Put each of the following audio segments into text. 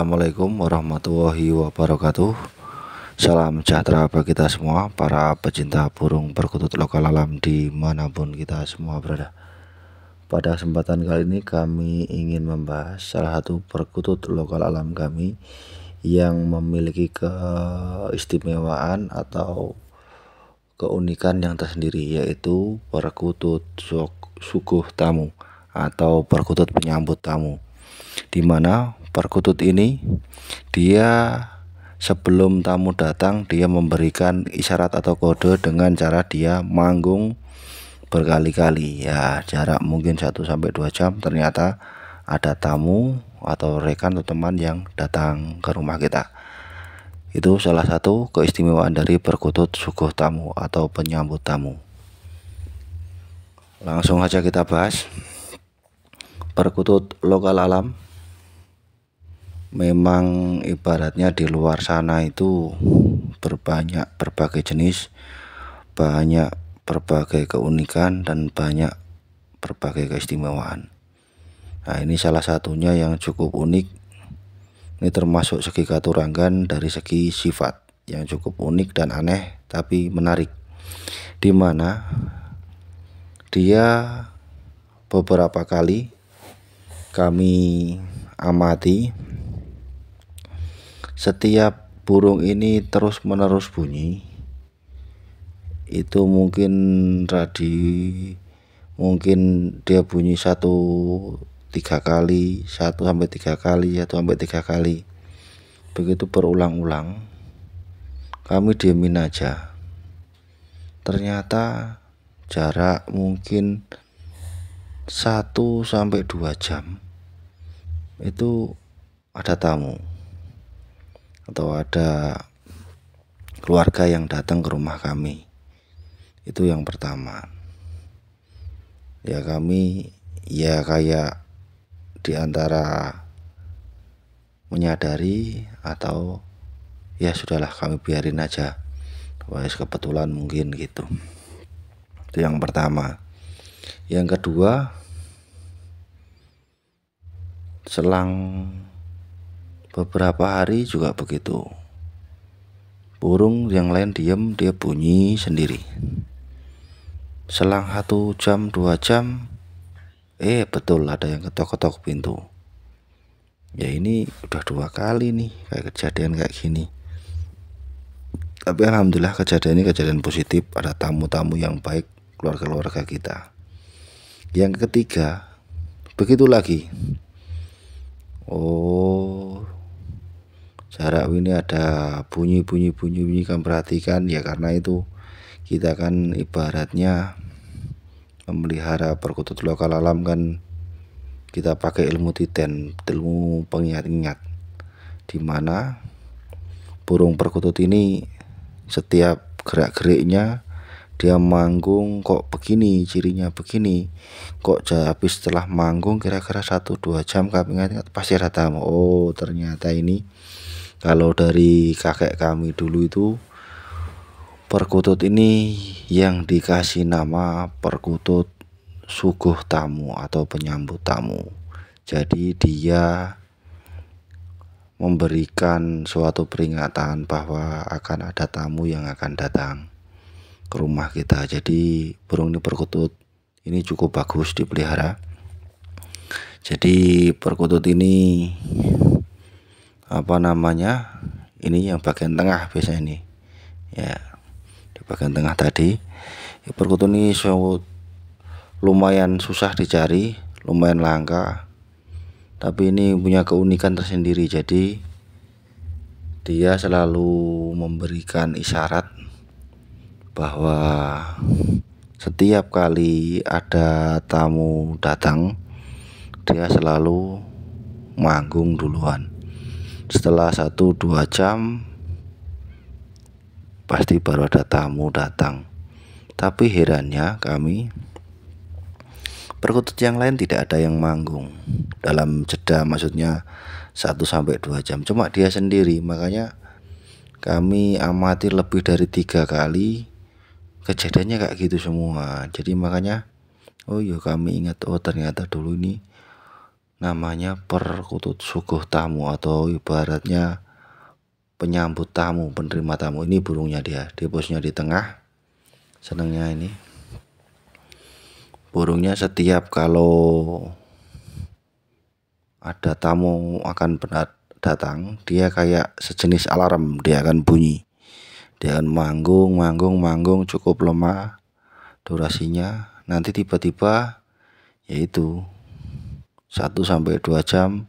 Assalamualaikum warahmatullahi wabarakatuh Salam sejahtera bagi kita semua Para pecinta burung perkutut lokal alam di manapun kita semua berada Pada kesempatan kali ini Kami ingin membahas Salah satu perkutut lokal alam kami Yang memiliki keistimewaan Atau keunikan yang tersendiri Yaitu perkutut suguh tamu Atau perkutut penyambut tamu di mana perkutut ini dia sebelum tamu datang dia memberikan isyarat atau kode dengan cara dia manggung berkali-kali ya jarak mungkin 1 sampai 2 jam ternyata ada tamu atau rekan atau teman yang datang ke rumah kita. Itu salah satu keistimewaan dari perkutut suguh tamu atau penyambut tamu. Langsung aja kita bahas perkutut lokal alam memang ibaratnya di luar sana itu berbanyak berbagai jenis banyak berbagai keunikan dan banyak berbagai keistimewaan nah ini salah satunya yang cukup unik ini termasuk segi katuranggan dari segi sifat yang cukup unik dan aneh tapi menarik di mana dia beberapa kali kami amati setiap burung ini terus-menerus bunyi itu mungkin radi mungkin dia bunyi satu tiga kali satu sampai tiga kali satu sampai tiga kali begitu berulang-ulang kami diemin aja ternyata jarak mungkin satu sampai dua jam itu ada tamu atau ada keluarga yang datang ke rumah kami. Itu yang pertama. Ya kami ya kayak diantara menyadari atau ya sudahlah kami biarin aja. Wes kebetulan mungkin gitu. Itu yang pertama. Yang kedua selang Beberapa hari juga begitu. Burung yang lain diem, dia bunyi sendiri. Selang satu jam, dua jam, eh betul ada yang ketok-ketok pintu. Ya ini udah dua kali nih kayak kejadian kayak gini. Tapi alhamdulillah kejadian ini kejadian positif, ada tamu-tamu yang baik keluarga-keluarga kita. Yang ketiga, begitu lagi. Oh, jarak ini ada bunyi-bunyi bunyi bunyi kan perhatikan ya karena itu kita kan ibaratnya memelihara perkutut lokal alam kan kita pakai ilmu titen ilmu pengingat-ingat di mana burung perkutut ini setiap gerak-geriknya dia manggung kok begini cirinya begini kok jadi setelah manggung kira-kira satu dua jam kami ingat, ingat pasti tamu oh ternyata ini kalau dari kakek kami dulu itu perkutut ini yang dikasih nama perkutut suguh tamu atau penyambut tamu. Jadi dia memberikan suatu peringatan bahwa akan ada tamu yang akan datang ke rumah kita. Jadi burung ini perkutut ini cukup bagus dipelihara. Jadi perkutut ini apa namanya ini yang bagian tengah biasanya ini ya di bagian tengah tadi ya, perkutut ini lumayan susah dicari lumayan langka tapi ini punya keunikan tersendiri jadi dia selalu memberikan isyarat bahwa setiap kali ada tamu datang dia selalu manggung duluan setelah 1-2 jam pasti baru ada tamu datang tapi herannya kami perkutut yang lain tidak ada yang manggung dalam jeda maksudnya 1 sampai 2 jam cuma dia sendiri makanya kami amati lebih dari tiga kali kejadiannya kayak gitu semua jadi makanya oh iya kami ingat oh ternyata dulu ini namanya perkutut suguh tamu atau ibaratnya penyambut tamu penerima tamu ini burungnya dia dia di tengah senangnya ini burungnya setiap kalau ada tamu akan datang dia kayak sejenis alarm dia akan bunyi dia akan manggung manggung manggung cukup lemah durasinya nanti tiba-tiba yaitu satu sampai dua jam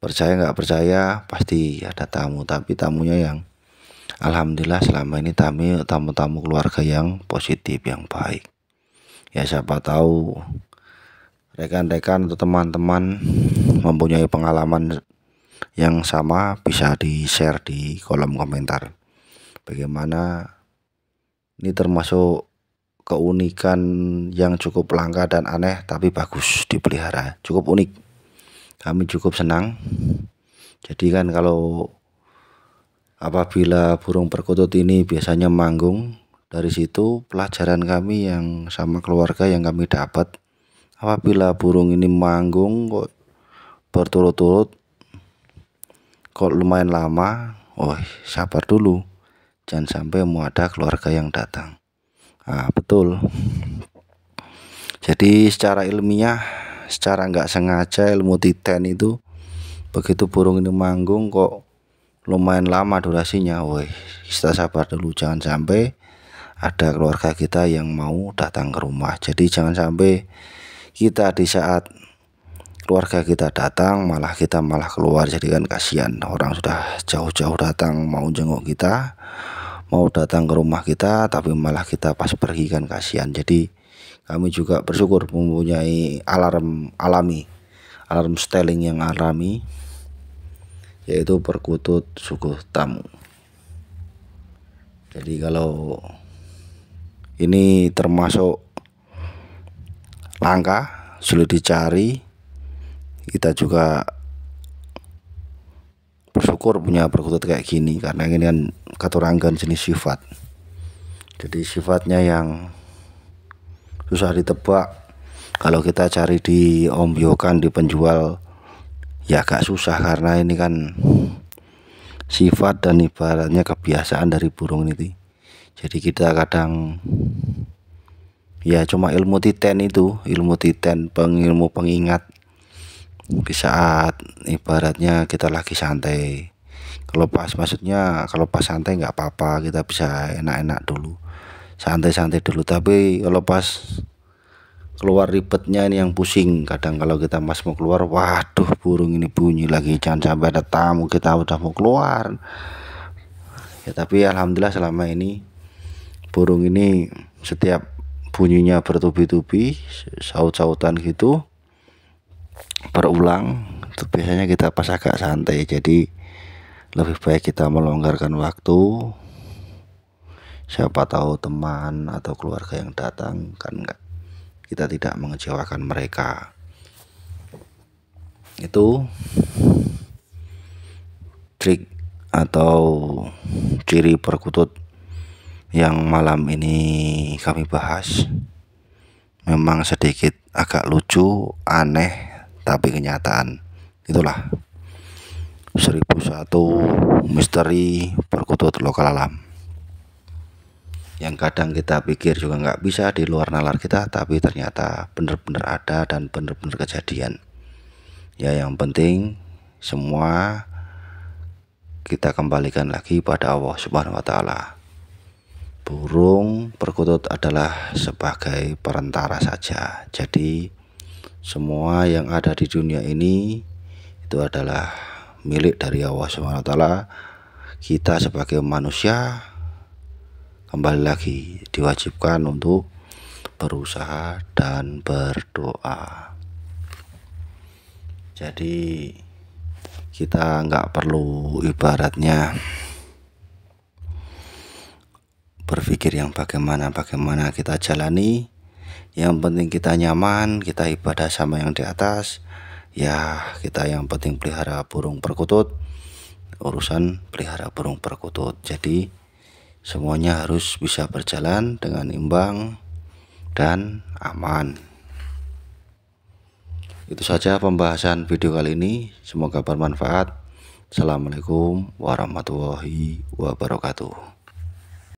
percaya nggak percaya pasti ada tamu tapi tamunya yang alhamdulillah selama ini tamu tamu-tamu keluarga yang positif yang baik ya siapa tahu rekan-rekan atau teman-teman mempunyai pengalaman yang sama bisa di share di kolom komentar bagaimana ini termasuk keunikan yang cukup langka dan aneh tapi bagus dipelihara cukup unik kami cukup senang jadi kan kalau apabila burung perkutut ini biasanya manggung dari situ pelajaran kami yang sama keluarga yang kami dapat apabila burung ini manggung kok berturut-turut kok lumayan lama oh sabar dulu jangan sampai mau ada keluarga yang datang nah, betul jadi secara ilmiah secara nggak sengaja ilmu titen itu begitu burung ini manggung kok lumayan lama durasinya woi kita sabar dulu jangan sampai ada keluarga kita yang mau datang ke rumah jadi jangan sampai kita di saat keluarga kita datang malah kita malah keluar jadi kan kasihan orang sudah jauh-jauh datang mau jenguk kita mau datang ke rumah kita tapi malah kita pas pergi kan kasihan jadi kami juga bersyukur mempunyai alarm alami alarm styling yang alami yaitu perkutut suku tamu jadi kalau ini termasuk langka sulit dicari kita juga bersyukur punya perkutut kayak gini karena ini kan katuranggan jenis sifat jadi sifatnya yang susah ditebak kalau kita cari di ombyokan di penjual ya agak susah karena ini kan sifat dan ibaratnya kebiasaan dari burung ini jadi kita kadang ya cuma ilmu titen itu ilmu titen pengilmu pengingat di saat ibaratnya kita lagi santai kalau pas maksudnya kalau pas santai nggak apa-apa kita bisa enak-enak dulu santai-santai dulu tapi kalau pas keluar ribetnya ini yang pusing kadang kalau kita mas mau keluar waduh burung ini bunyi lagi jangan sampai ada tamu kita udah mau keluar ya tapi alhamdulillah selama ini burung ini setiap bunyinya bertubi-tubi saut-sautan gitu berulang itu biasanya kita pas agak santai jadi lebih baik kita melonggarkan waktu siapa tahu teman atau keluarga yang datang kan enggak kita tidak mengecewakan mereka itu trik atau ciri perkutut yang malam ini kami bahas memang sedikit agak lucu, aneh tapi kenyataan itulah seribu satu misteri perkutut lokal alam yang kadang kita pikir juga nggak bisa di luar nalar kita tapi ternyata benar-benar ada dan benar-benar kejadian ya yang penting semua kita kembalikan lagi pada Allah Subhanahu wa taala. Burung perkutut adalah sebagai perantara saja. Jadi semua yang ada di dunia ini itu adalah milik dari Allah Subhanahu wa taala. Kita sebagai manusia kembali lagi diwajibkan untuk berusaha dan berdoa. Jadi kita nggak perlu ibaratnya berpikir yang bagaimana bagaimana kita jalani yang penting kita nyaman kita ibadah sama yang di atas ya kita yang penting pelihara burung perkutut urusan pelihara burung perkutut jadi semuanya harus bisa berjalan dengan imbang dan aman itu saja pembahasan video kali ini semoga bermanfaat Assalamualaikum warahmatullahi wabarakatuh